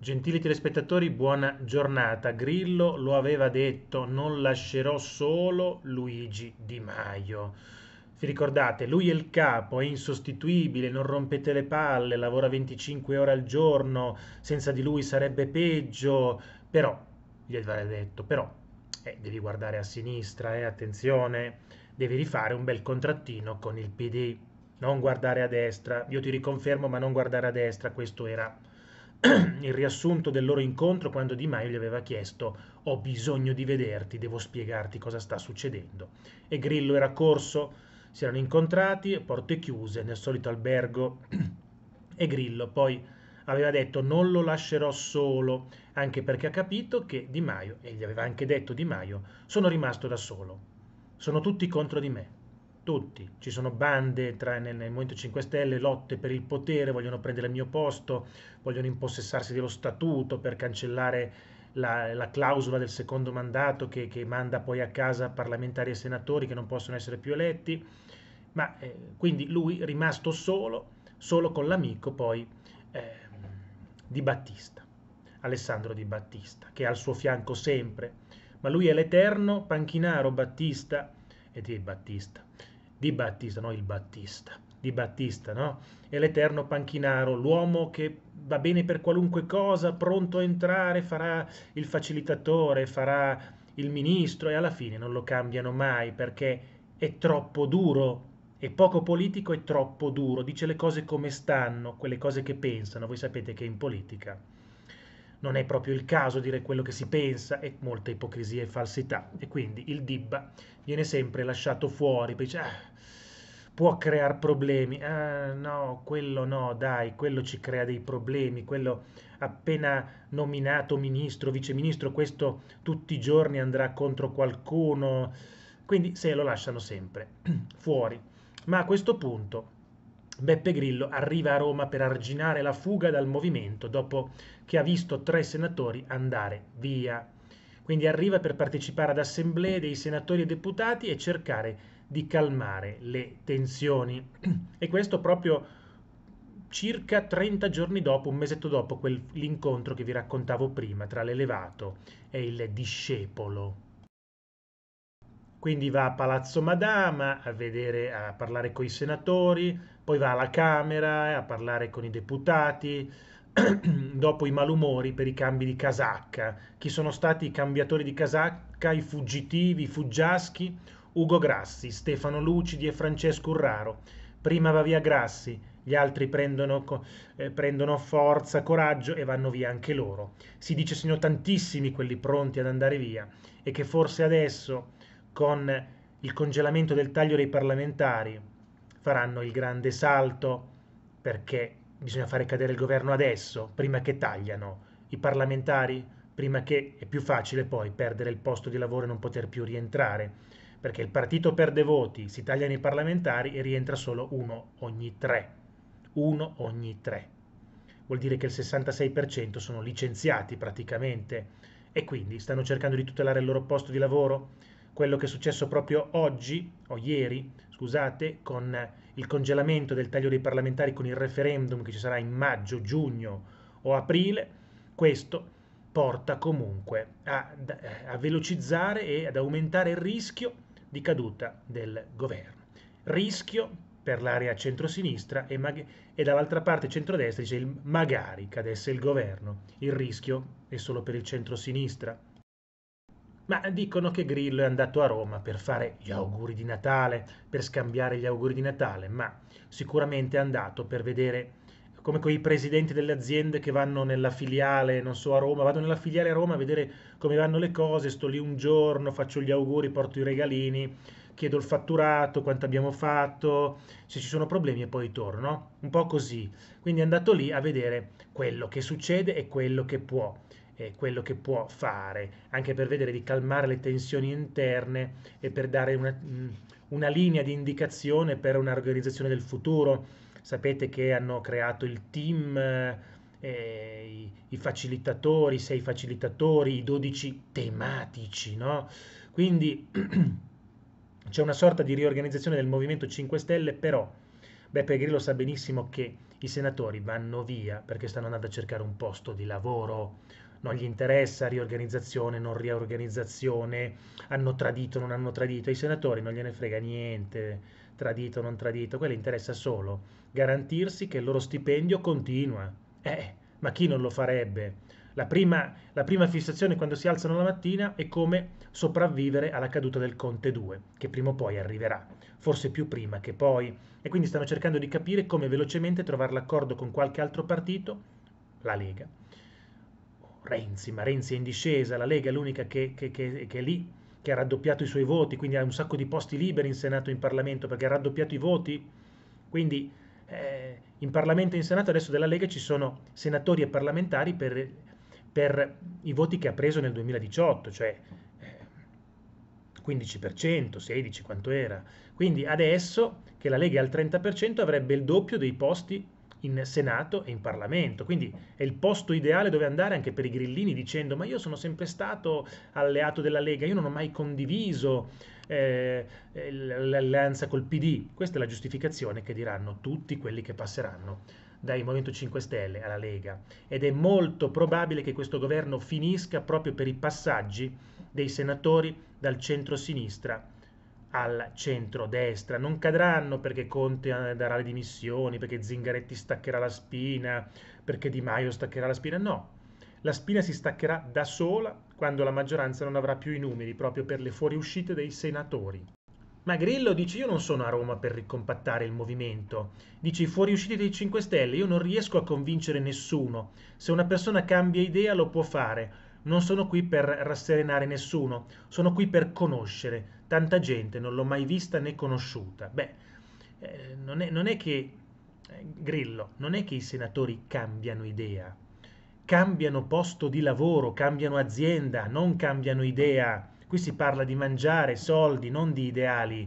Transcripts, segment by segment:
Gentili telespettatori, buona giornata. Grillo lo aveva detto, non lascerò solo Luigi Di Maio. Vi ricordate, lui è il capo, è insostituibile, non rompete le palle, lavora 25 ore al giorno, senza di lui sarebbe peggio, però, gli aveva detto, però, eh, devi guardare a sinistra, eh, attenzione, devi rifare un bel contrattino con il PD, non guardare a destra, io ti riconfermo ma non guardare a destra, questo era il riassunto del loro incontro quando Di Maio gli aveva chiesto ho bisogno di vederti, devo spiegarti cosa sta succedendo. E Grillo era corso, si erano incontrati, porte chiuse, nel solito albergo e Grillo poi aveva detto non lo lascerò solo, anche perché ha capito che Di Maio, e gli aveva anche detto Di Maio, sono rimasto da solo, sono tutti contro di me tutti. Ci sono bande tra, nel, nel, Movimento 5 Stelle, lotte per il potere, vogliono prendere il mio posto, vogliono impossessarsi dello statuto per cancellare la, la clausola del secondo mandato che, che, manda poi a casa parlamentari e senatori che non possono essere più eletti. Ma eh, quindi lui rimasto solo, solo con l'amico poi eh, di Battista, Alessandro di Battista, che è al suo fianco sempre. Ma lui è l'eterno panchinaro Battista e di Battista di Battista, no il Battista, di Battista, no? È l'eterno panchinaro, l'uomo che va bene per qualunque cosa, pronto a entrare, farà il facilitatore, farà il ministro e alla fine non lo cambiano mai perché è troppo duro, è poco politico e troppo duro, dice le cose come stanno, quelle cose che pensano, voi sapete che in politica non è proprio il caso dire quello che si pensa e molta ipocrisia e falsità. E quindi il Dibba viene sempre lasciato fuori, poi dice, ah, può creare problemi, ah, no, quello no, dai, quello ci crea dei problemi, quello appena nominato ministro, viceministro, questo tutti i giorni andrà contro qualcuno, quindi se lo lasciano sempre fuori. Ma a questo punto Beppe Grillo arriva a Roma per arginare la fuga dal movimento dopo che ha visto tre senatori andare via. Quindi arriva per partecipare ad assemblee dei senatori e deputati e cercare di calmare le tensioni. E questo proprio circa 30 giorni dopo, un mesetto dopo quell'incontro che vi raccontavo prima tra l'elevato e il discepolo. Quindi va a Palazzo Madama a, vedere, a parlare con i senatori, poi va alla Camera a parlare con i deputati, dopo i malumori per i cambi di casacca. Chi sono stati i cambiatori di casacca, i fuggitivi, i fuggiaschi? Ugo Grassi, Stefano Lucidi e Francesco Urraro. Prima va via Grassi, gli altri prendono, eh, prendono, forza, coraggio e vanno via anche loro. Si dice siano tantissimi quelli pronti ad andare via e che forse adesso con il congelamento del taglio dei parlamentari faranno il grande salto perché bisogna fare cadere il governo adesso, prima che tagliano i parlamentari, prima che è più facile poi perdere il posto di lavoro e non poter più rientrare, perché il partito perde voti, si tagliano i parlamentari e rientra solo uno ogni tre. Uno ogni tre. Vuol dire che il 66% sono licenziati praticamente e quindi stanno cercando di tutelare il loro posto di lavoro, quello che è successo proprio oggi, o ieri, scusate, con il congelamento del taglio dei parlamentari con il referendum che ci sarà in maggio, giugno o aprile, questo porta comunque a, a velocizzare e ad aumentare il rischio di caduta del governo. Rischio per l'area centrosinistra e, e dall'altra parte centrodestra dice il magari cadesse il governo. Il rischio è solo per il centrosinistra ma dicono che Grillo è andato a Roma per fare gli auguri di Natale, per scambiare gli auguri di Natale, ma sicuramente è andato per vedere come quei presidenti delle aziende che vanno nella filiale, non so, a Roma, vado nella filiale a Roma a vedere come vanno le cose, sto lì un giorno, faccio gli auguri, porto i regalini, chiedo il fatturato, quanto abbiamo fatto, se ci sono problemi e poi torno, un po' così. Quindi è andato lì a vedere quello che succede e quello che può eh, quello che può fare, anche per vedere di calmare le tensioni interne e per dare una, mm, una linea di indicazione per un'organizzazione del futuro. Sapete che hanno creato il team, eh, i, i, facilitatori, i sei facilitatori, i dodici tematici, no? Quindi c'è una sorta di riorganizzazione del Movimento 5 Stelle, però Beppe Grillo sa benissimo che i senatori vanno via perché stanno andando a cercare un posto di lavoro, non gli interessa riorganizzazione, non riorganizzazione, hanno tradito, non hanno tradito, ai senatori non gliene frega niente, tradito, non tradito, quello interessa solo garantirsi che il loro stipendio continua. Eh, ma chi non lo farebbe? La prima, la prima, fissazione quando si alzano la mattina è come sopravvivere alla caduta del Conte 2, che prima o poi arriverà, forse più prima che poi, e quindi stanno cercando di capire come velocemente trovare l'accordo con qualche altro partito, la Lega, Renzi, ma Renzi è in discesa, la Lega è l'unica che, che, che, che è lì, che ha raddoppiato i suoi voti, quindi ha un sacco di posti liberi in Senato e in Parlamento perché ha raddoppiato i voti, quindi eh, in Parlamento e in Senato adesso della Lega ci sono senatori e parlamentari per, per i voti che ha preso nel 2018, cioè eh, 15%, 16% quanto era, quindi adesso che la Lega è al 30% avrebbe il doppio dei posti in Senato e in Parlamento. Quindi è il posto ideale dove andare anche per i grillini dicendo ma io sono sempre stato alleato della Lega, io non ho mai condiviso eh, l'alleanza col PD. Questa è la giustificazione che diranno tutti quelli che passeranno dai Movimento 5 Stelle alla Lega ed è molto probabile che questo governo finisca proprio per i passaggi dei senatori dal centro-sinistra al centro-destra. Non cadranno perché Conte eh, darà le dimissioni, perché Zingaretti staccherà la spina, perché Di Maio staccherà la spina. No, la spina si staccherà da sola quando la maggioranza non avrà più i numeri proprio per le fuoriuscite dei senatori. Ma Grillo dice io non sono a Roma per ricompattare il movimento. Dice i fuoriusciti dei 5 Stelle, io non riesco a convincere nessuno. Se una persona cambia idea lo può fare, non sono qui per rasserenare nessuno, sono qui per conoscere. Tanta gente non l'ho mai vista né conosciuta. Beh, eh, non, è, non è che, eh, Grillo, non è che i senatori cambiano idea, cambiano posto di lavoro, cambiano azienda, non cambiano idea. Qui si parla di mangiare, soldi, non di ideali.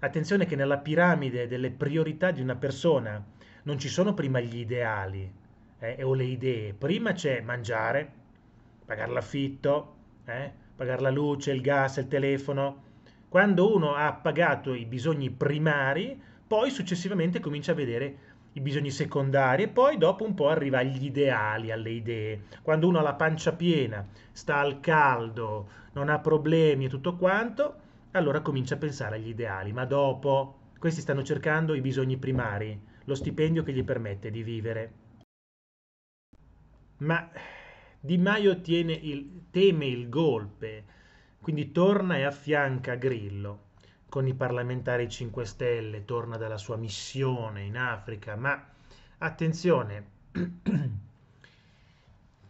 Attenzione che nella piramide delle priorità di una persona non ci sono prima gli ideali eh, o le idee, prima c'è mangiare, pagare l'affitto, eh? pagare la luce, il gas, il telefono. Quando uno ha pagato i bisogni primari, poi successivamente comincia a vedere i bisogni secondari e poi dopo un po' arriva agli ideali, alle idee. Quando uno ha la pancia piena, sta al caldo, non ha problemi e tutto quanto, allora comincia a pensare agli ideali, ma dopo questi stanno cercando i bisogni primari, lo stipendio che gli permette di vivere. Ma di Maio il, teme il golpe, quindi torna e affianca Grillo. Con i parlamentari 5 Stelle torna dalla sua missione in Africa, ma attenzione,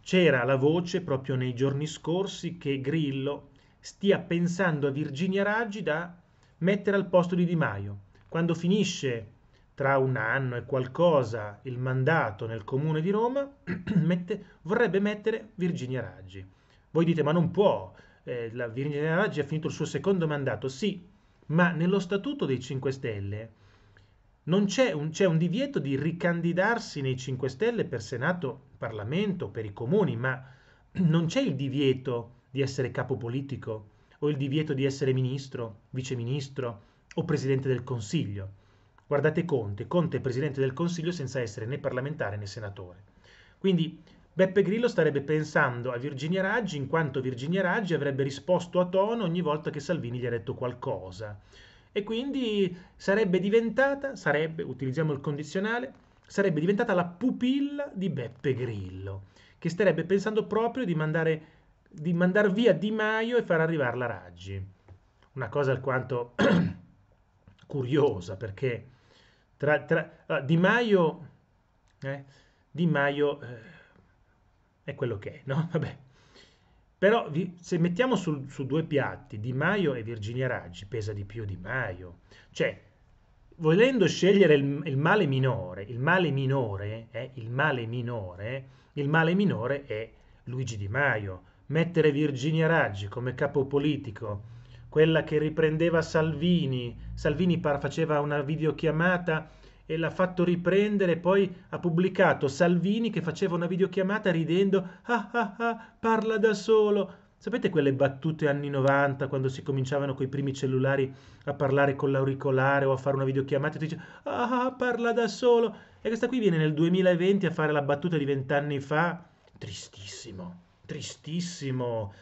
c'era la voce proprio nei giorni scorsi che Grillo stia pensando a Virginia Raggi da mettere al posto di Di Maio. Quando finisce tra un anno e qualcosa il mandato nel comune di Roma mette, vorrebbe mettere Virginia Raggi. Voi dite ma non può, eh, la Virginia Raggi ha finito il suo secondo mandato, sì, ma nello statuto dei 5 Stelle non c'è un, c'è un divieto di ricandidarsi nei 5 Stelle per Senato, Parlamento, per i comuni, ma non c'è il divieto di essere capo politico o il divieto di essere ministro, viceministro o presidente del Consiglio. Guardate Conte, Conte è presidente del Consiglio senza essere né parlamentare né senatore. Quindi Beppe Grillo starebbe pensando a Virginia Raggi in quanto Virginia Raggi avrebbe risposto a tono ogni volta che Salvini gli ha detto qualcosa. E quindi sarebbe diventata, sarebbe, utilizziamo il condizionale, sarebbe diventata la pupilla di Beppe Grillo, che starebbe pensando proprio di mandare di mandar via Di Maio e far arrivare la Raggi. Una cosa alquanto curiosa, perché tra, tra, di Maio, eh, Di Maio eh, è quello che è, no? Vabbè. Però vi, se mettiamo sul, su due piatti Di Maio e Virginia Raggi, pesa di più Di Maio. Cioè, volendo scegliere il, il male minore, il male minore, eh, il male minore, il male minore è Luigi Di Maio. Mettere Virginia Raggi come capo politico quella che riprendeva Salvini. Salvini faceva una videochiamata e l'ha fatto riprendere, poi ha pubblicato Salvini che faceva una videochiamata ridendo, ah ah ah, parla da solo. Sapete quelle battute anni 90 quando si cominciavano con i primi cellulari a parlare con l'auricolare o a fare una videochiamata e ti dice ah, ah parla da solo e questa qui viene nel 2020 a fare la battuta di vent'anni fa. Tristissimo, tristissimo.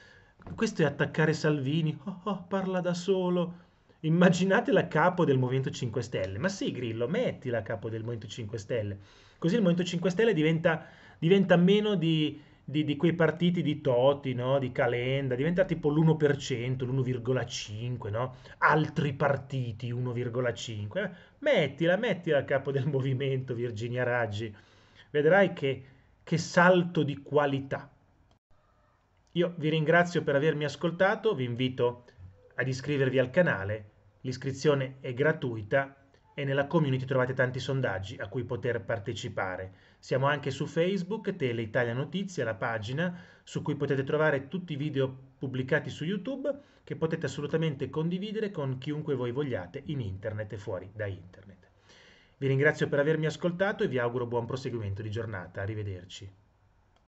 Questo è attaccare Salvini. Oh, oh, parla da solo. Immaginate la capo del Movimento 5 Stelle. Ma sì, Grillo, mettila a capo del Movimento 5 Stelle. Così il Movimento 5 Stelle diventa, diventa meno di, di, di, quei partiti di Toti, no? di Calenda, diventa tipo l'1%, l'1,5%, no? altri partiti 1,5%. Mettila, mettila a capo del Movimento, Virginia Raggi. Vedrai che, che salto di qualità. Io vi ringrazio per avermi ascoltato, vi invito ad iscrivervi al canale, l'iscrizione è gratuita e nella community trovate tanti sondaggi a cui poter partecipare. Siamo anche su Facebook, Tele Italia Notizie, la pagina su cui potete trovare tutti i video pubblicati su YouTube che potete assolutamente condividere con chiunque voi vogliate in internet e fuori da internet. Vi ringrazio per avermi ascoltato e vi auguro buon proseguimento di giornata. Arrivederci.